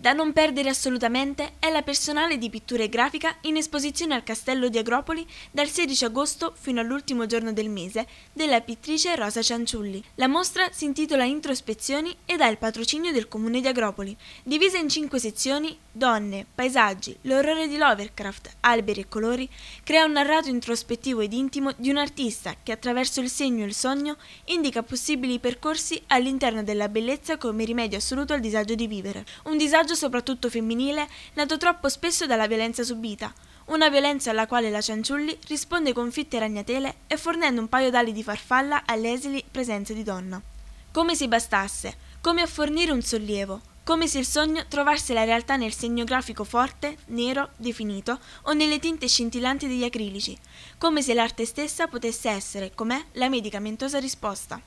Da non perdere assolutamente è la personale di pittura e grafica in esposizione al Castello di Agropoli dal 16 agosto fino all'ultimo giorno del mese della pittrice Rosa Cianciulli. La mostra si intitola Introspezioni ed ha il patrocinio del Comune di Agropoli. Divisa in cinque sezioni, donne, paesaggi, l'orrore di Lovercraft, alberi e colori, crea un narrato introspettivo ed intimo di un artista che attraverso il segno e il sogno indica possibili percorsi all'interno della bellezza come rimedio assoluto al disagio di vivere. Un disagio disagio soprattutto femminile nato troppo spesso dalla violenza subita, una violenza alla quale la Cianciulli risponde con fitte ragnatele e fornendo un paio d'ali di farfalla alle esili presenze di donna. Come se bastasse, come a fornire un sollievo, come se il sogno trovasse la realtà nel segno grafico forte, nero, definito o nelle tinte scintillanti degli acrilici, come se l'arte stessa potesse essere, com'è, la medicamentosa risposta.